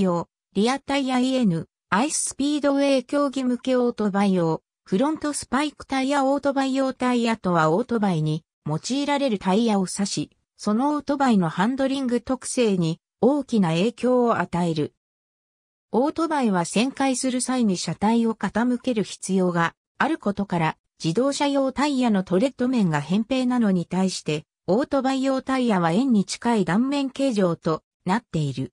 用、リアタイヤ EN、アイススピードウェイ競技向けオートバイ用、フロントスパイクタイヤオートバイ用タイヤとはオートバイに用いられるタイヤを指し、そのオートバイのハンドリング特性に大きな影響を与える。オートバイは旋回する際に車体を傾ける必要があることから、自動車用タイヤのトレッド面が扁平なのに対して、オートバイ用タイヤは円に近い断面形状となっている。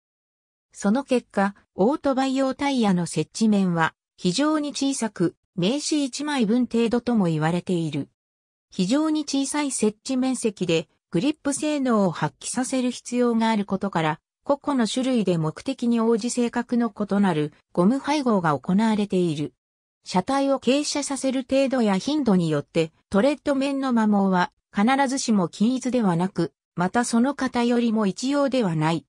その結果、オートバイ用タイヤの接地面は非常に小さく、名刺1枚分程度とも言われている。非常に小さい接地面積でグリップ性能を発揮させる必要があることから、個々の種類で目的に応じ性格の異なるゴム配合が行われている。車体を傾斜させる程度や頻度によってトレッド面の摩耗は必ずしも均一ではなく、またその偏りも一様ではない。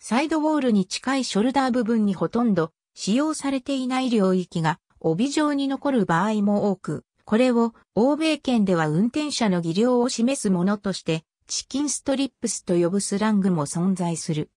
サイドウォールに近いショルダー部分にほとんど使用されていない領域が帯状に残る場合も多く、これを欧米圏では運転者の技量を示すものとして、チキンストリップスと呼ぶスラングも存在する。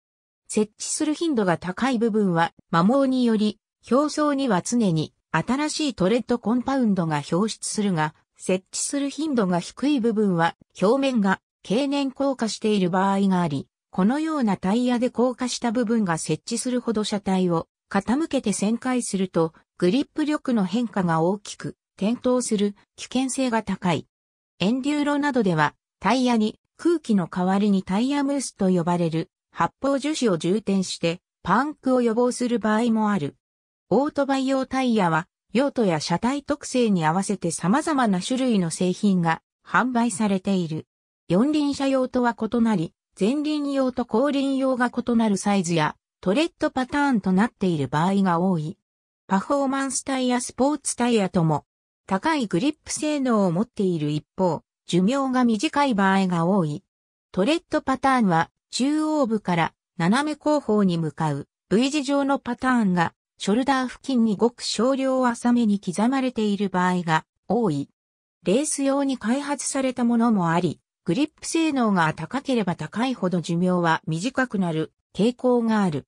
設置する頻度が高い部分は摩耗により、表層には常に新しいトレッドコンパウンドが表出するが、設置する頻度が低い部分は表面が経年硬化している場合があり、このようなタイヤで硬化した部分が設置するほど車体を傾けて旋回すると、グリップ力の変化が大きく、転倒する危険性が高い。エンデューロなどでは、タイヤに空気の代わりにタイヤムースと呼ばれる発泡樹脂を充填してパンクを予防する場合もある。オートバイ用タイヤは用途や車体特性に合わせて様々な種類の製品が販売されている。四輪車用とは異なり、前輪用と後輪用が異なるサイズやトレッドパターンとなっている場合が多い。パフォーマンスタイヤスポーツタイヤとも高いグリップ性能を持っている一方、寿命が短い場合が多い。トレッドパターンは中央部から斜め後方に向かう V 字状のパターンがショルダー付近にごく少量浅めに刻まれている場合が多い。レース用に開発されたものもあり、グリップ性能が高ければ高いほど寿命は短くなる傾向がある。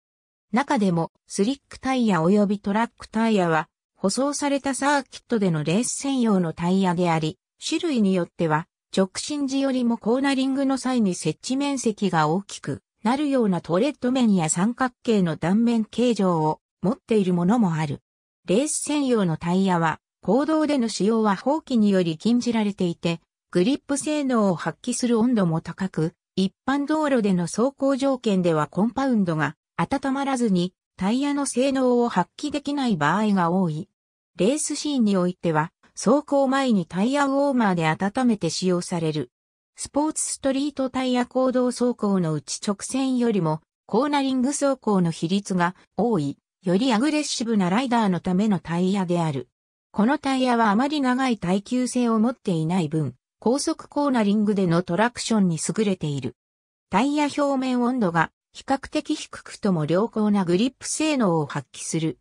中でもスリックタイヤ及びトラックタイヤは舗装されたサーキットでのレース専用のタイヤであり、種類によっては直進時よりもコーナリングの際に設置面積が大きくなるようなトレッド面や三角形の断面形状を持っているものもある。レース専用のタイヤは、公道での使用は法規により禁じられていて、グリップ性能を発揮する温度も高く、一般道路での走行条件ではコンパウンドが温まらずにタイヤの性能を発揮できない場合が多い。レースシーンにおいては、走行前にタイヤウォーマーで温めて使用される。スポーツストリートタイヤ行動走行のうち直線よりも、コーナリング走行の比率が多い、よりアグレッシブなライダーのためのタイヤである。このタイヤはあまり長い耐久性を持っていない分、高速コーナリングでのトラクションに優れている。タイヤ表面温度が比較的低くとも良好なグリップ性能を発揮する。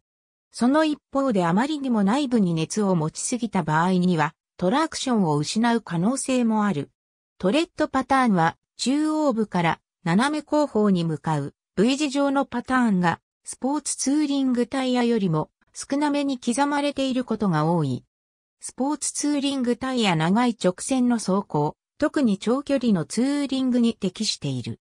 その一方であまりにも内部に熱を持ちすぎた場合には、トラクションを失う可能性もある。トレッドパターンは、中央部から斜め後方に向かう V 字状のパターンが、スポーツツーリングタイヤよりも少なめに刻まれていることが多い。スポーツツーリングタイヤ長い直線の走行、特に長距離のツーリングに適している。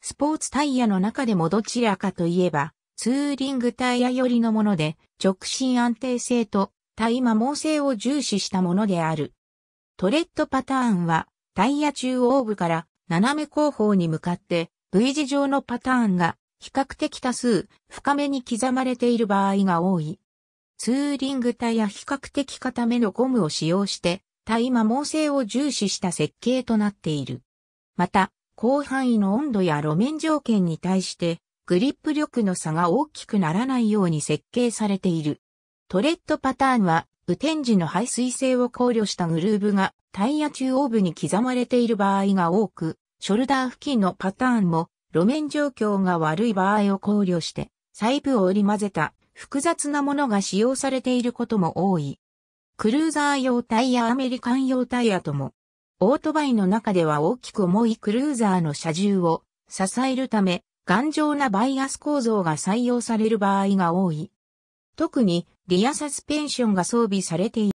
スポーツタイヤの中でもどちらかといえば、ツーリングタイヤ寄りのもので、直進安定性と対摩耗性を重視したものである。トレッドパターンは、タイヤ中央部から斜め後方に向かって V 字状のパターンが比較的多数深めに刻まれている場合が多い。ツーリングタイヤ比較的固めのゴムを使用して、対摩耗性を重視した設計となっている。また、広範囲の温度や路面条件に対して、グリップ力の差が大きくならないように設計されている。トレッドパターンは、雨天時の排水性を考慮したグルーブがタイヤ中央部に刻まれている場合が多く、ショルダー付近のパターンも路面状況が悪い場合を考慮して、細部を織り混ぜた複雑なものが使用されていることも多い。クルーザー用タイヤアメリカン用タイヤとも、オートバイの中では大きく重いクルーザーの車重を支えるため、頑丈なバイアス構造が採用される場合が多い。特にリアサスペンションが装備されている。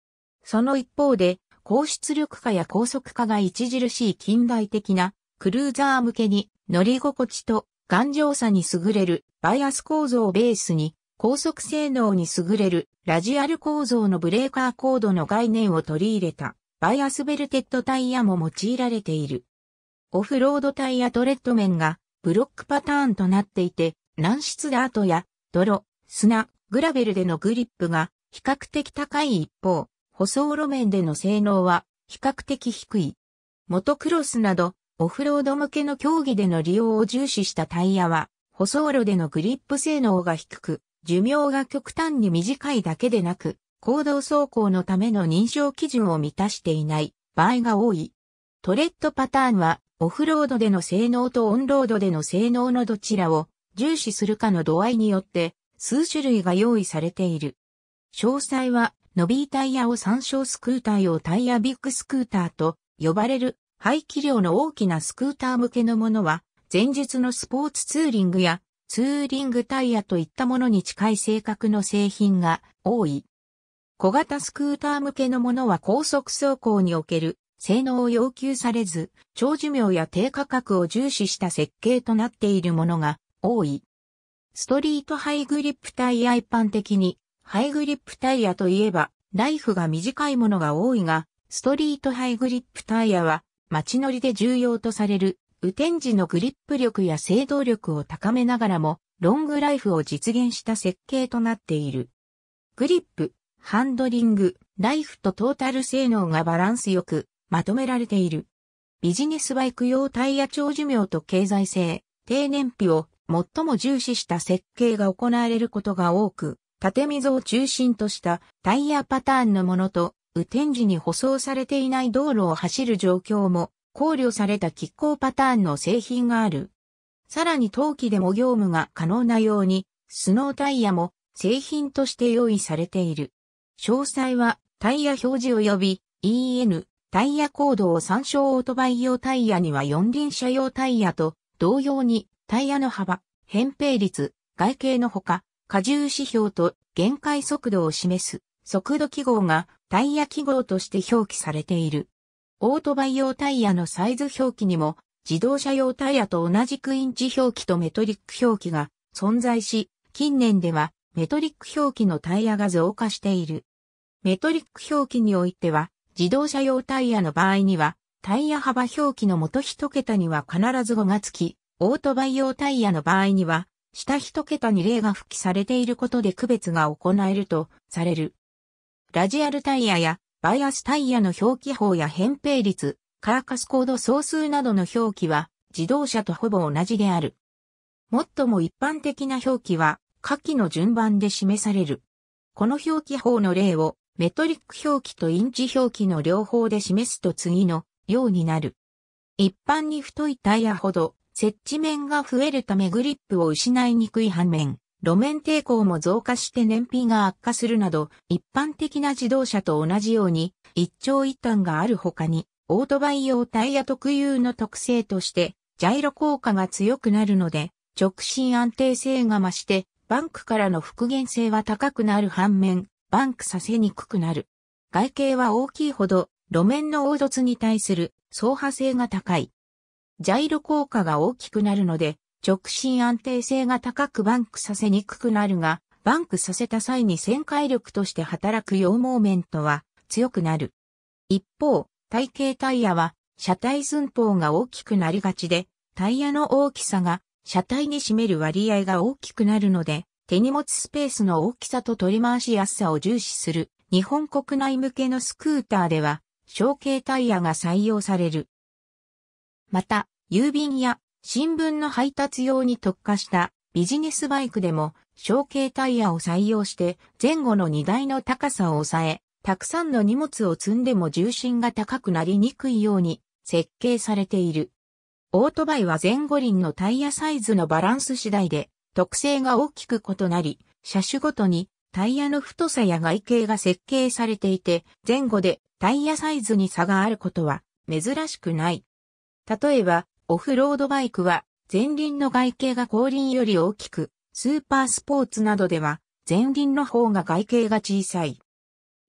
その一方で、高出力化や高速化が著しい近代的なクルーザー向けに乗り心地と頑丈さに優れるバイアス構造をベースに高速性能に優れるラジアル構造のブレーカーコードの概念を取り入れたバイアスベルテッドタイヤも用いられている。オフロードタイヤトレッド面がブロックパターンとなっていて、軟質ダートや泥、砂、グラベルでのグリップが比較的高い一方、舗装路面での性能は比較的低い。モトクロスなどオフロード向けの競技での利用を重視したタイヤは、舗装路でのグリップ性能が低く、寿命が極端に短いだけでなく、行動走行のための認証基準を満たしていない場合が多い。トレッドパターンは、オフロードでの性能とオンロードでの性能のどちらを重視するかの度合いによって、数種類が用意されている。詳細は、ノビータイヤを参照スクーター用タイヤビッグスクーターと呼ばれる排気量の大きなスクーター向けのものは、前述のスポーツツーリングやツーリングタイヤといったものに近い性格の製品が多い。小型スクーター向けのものは高速走行における性能を要求されず、長寿命や低価格を重視した設計となっているものが多い。ストリートハイグリップタイヤ一般的に、ハイグリップタイヤといえば、ライフが短いものが多いが、ストリートハイグリップタイヤは、街乗りで重要とされる雨天時のグリップ力や制動力を高めながらも、ロングライフを実現した設計となっている。グリップ、ハンドリング、ライフとトータル性能がバランスよくまとめられている。ビジネスバイク用タイヤ長寿命と経済性、低燃費を最も重視した設計が行われることが多く、縦溝を中心としたタイヤパターンのものと、雨天時に舗装されていない道路を走る状況も考慮された拮抗パターンの製品がある。さらに陶器でも業務が可能なように、スノータイヤも製品として用意されている。詳細はタイヤ表示及び EN タイヤコードを参照オートバイ用タイヤには四輪車用タイヤと同様にタイヤの幅、扁平率、外形のほか、荷重指標と限界速度を示す速度記号がタイヤ記号として表記されている。オートバイ用タイヤのサイズ表記にも、自動車用タイヤと同じくインチ表記とメトリック表記が存在し、近年ではメトリック表記のタイヤが増加している。メトリック表記においては、自動車用タイヤの場合には、タイヤ幅表記の元一桁には必ず5がつき、オートバイ用タイヤの場合には、下一桁に例が付記されていることで区別が行えるとされる。ラジアルタイヤやバイアスタイヤの表記法や扁平率、カーカスコード総数などの表記は自動車とほぼ同じである。最も一般的な表記は下記の順番で示される。この表記法の例をメトリック表記とインチ表記の両方で示すと次のようになる。一般に太いタイヤほど接地面が増えるためグリップを失いにくい反面、路面抵抗も増加して燃費が悪化するなど、一般的な自動車と同じように、一長一短がある他に、オートバイ用タイヤ特有の特性として、ジャイロ効果が強くなるので、直進安定性が増して、バンクからの復元性は高くなる反面、バンクさせにくくなる。外形は大きいほど、路面の凹凸に対する、走破性が高い。ジャイロ効果が大きくなるので、直進安定性が高くバンクさせにくくなるが、バンクさせた際に旋回力として働く羊毛面とは強くなる。一方、体型タイヤは車体寸法が大きくなりがちで、タイヤの大きさが車体に占める割合が大きくなるので、手荷物スペースの大きさと取り回しやすさを重視する日本国内向けのスクーターでは、小径タイヤが採用される。また、郵便や新聞の配達用に特化したビジネスバイクでも、小径タイヤを採用して前後の荷台の高さを抑え、たくさんの荷物を積んでも重心が高くなりにくいように設計されている。オートバイは前後輪のタイヤサイズのバランス次第で特性が大きく異なり、車種ごとにタイヤの太さや外形が設計されていて、前後でタイヤサイズに差があることは珍しくない。例えば、オフロードバイクは前輪の外径が後輪より大きく、スーパースポーツなどでは前輪の方が外径が小さい。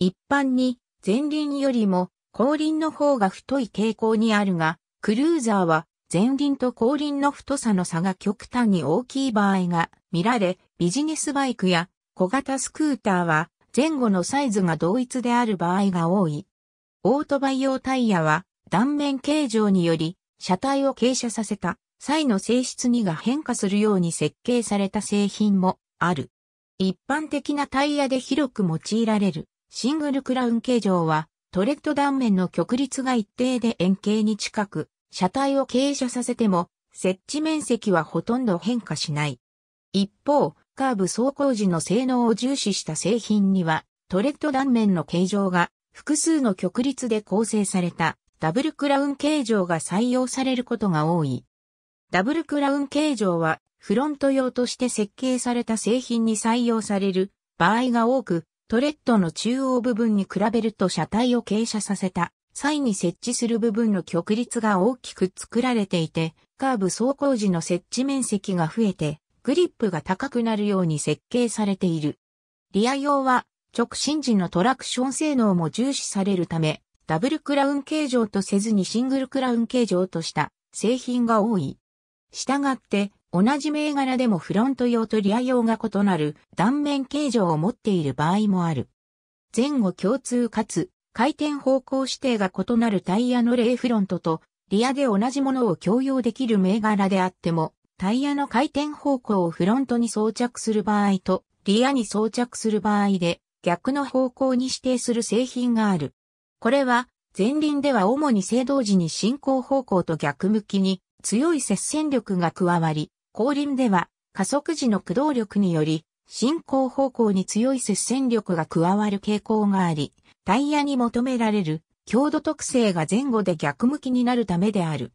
一般に前輪よりも後輪の方が太い傾向にあるが、クルーザーは前輪と後輪の太さの差が極端に大きい場合が見られ、ビジネスバイクや小型スクーターは前後のサイズが同一である場合が多い。オートバイ用タイヤは断面形状により車体を傾斜させた際の性質にが変化するように設計された製品もある。一般的なタイヤで広く用いられるシングルクラウン形状はトレッド断面の曲率が一定で円形に近く、車体を傾斜させても設置面積はほとんど変化しない。一方、カーブ走行時の性能を重視した製品にはトレッド断面の形状が複数の曲率で構成されたダブルクラウン形状が採用されることが多い。ダブルクラウン形状はフロント用として設計された製品に採用される場合が多く、トレッドの中央部分に比べると車体を傾斜させた際に設置する部分の曲率が大きく作られていて、カーブ走行時の設置面積が増えて、グリップが高くなるように設計されている。リア用は直進時のトラクション性能も重視されるため、ダブルクラウン形状とせずにシングルクラウン形状とした製品が多い。従って、同じ銘柄でもフロント用とリア用が異なる断面形状を持っている場合もある。前後共通かつ回転方向指定が異なるタイヤのレイフロントとリアで同じものを共用できる銘柄であってもタイヤの回転方向をフロントに装着する場合とリアに装着する場合で逆の方向に指定する製品がある。これは、前輪では主に制動時に進行方向と逆向きに強い接戦力が加わり、後輪では加速時の駆動力により進行方向に強い接戦力が加わる傾向があり、タイヤに求められる強度特性が前後で逆向きになるためである。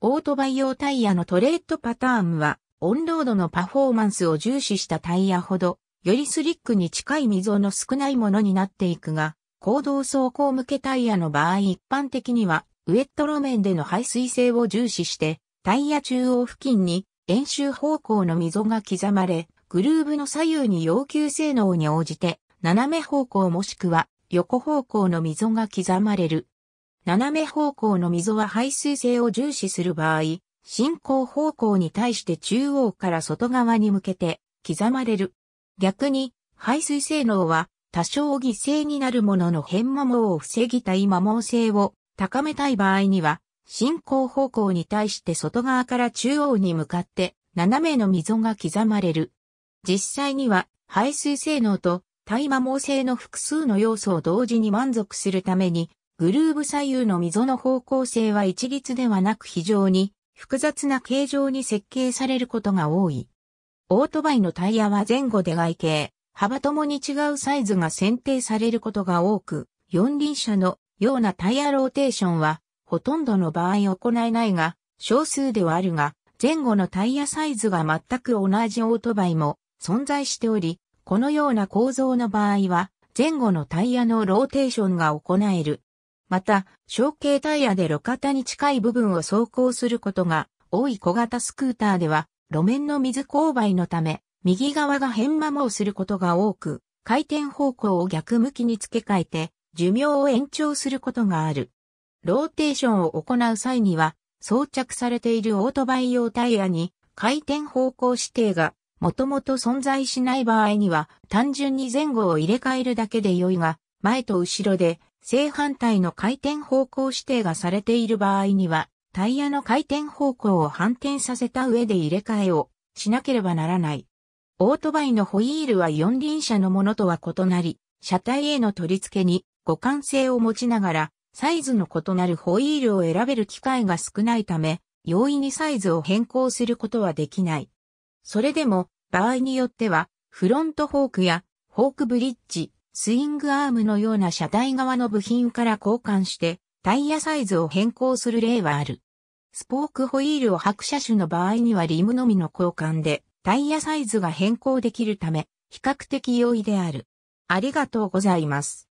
オートバイ用タイヤのトレートパターンは、オンロードのパフォーマンスを重視したタイヤほど、よりスリックに近い溝の少ないものになっていくが、行動走行向けタイヤの場合一般的には、ウェット路面での排水性を重視して、タイヤ中央付近に円周方向の溝が刻まれ、グルーブの左右に要求性能に応じて、斜め方向もしくは横方向の溝が刻まれる。斜め方向の溝は排水性を重視する場合、進行方向に対して中央から外側に向けて刻まれる。逆に、排水性能は多少犠牲になるものの変摩耗を防ぎたい摩耗性を高めたい場合には、進行方向に対して外側から中央に向かって斜めの溝が刻まれる。実際には排水性能と対摩耗性の複数の要素を同時に満足するために、グルーブ左右の溝の方向性は一律ではなく非常に複雑な形状に設計されることが多い。オートバイのタイヤは前後で外形、幅ともに違うサイズが選定されることが多く、四輪車のようなタイヤローテーションは、ほとんどの場合行えないが、少数ではあるが、前後のタイヤサイズが全く同じオートバイも存在しており、このような構造の場合は、前後のタイヤのローテーションが行える。また、小径タイヤで路肩に近い部分を走行することが多い小型スクーターでは、路面の水勾配のため、右側が変摩耗することが多く、回転方向を逆向きに付け替えて、寿命を延長することがある。ローテーションを行う際には、装着されているオートバイ用タイヤに回転方向指定がもともと存在しない場合には単純に前後を入れ替えるだけで良いが、前と後ろで正反対の回転方向指定がされている場合には、タイヤの回転方向を反転させた上で入れ替えをしなければならない。オートバイのホイールは四輪車のものとは異なり、車体への取り付けに互換性を持ちながら、サイズの異なるホイールを選べる機会が少ないため、容易にサイズを変更することはできない。それでも、場合によっては、フロントフォークやフォークブリッジ、スイングアームのような車体側の部品から交換して、タイヤサイズを変更する例はある。スポークホイールを白車種の場合にはリムのみの交換で、タイヤサイズが変更できるため、比較的容易である。ありがとうございます。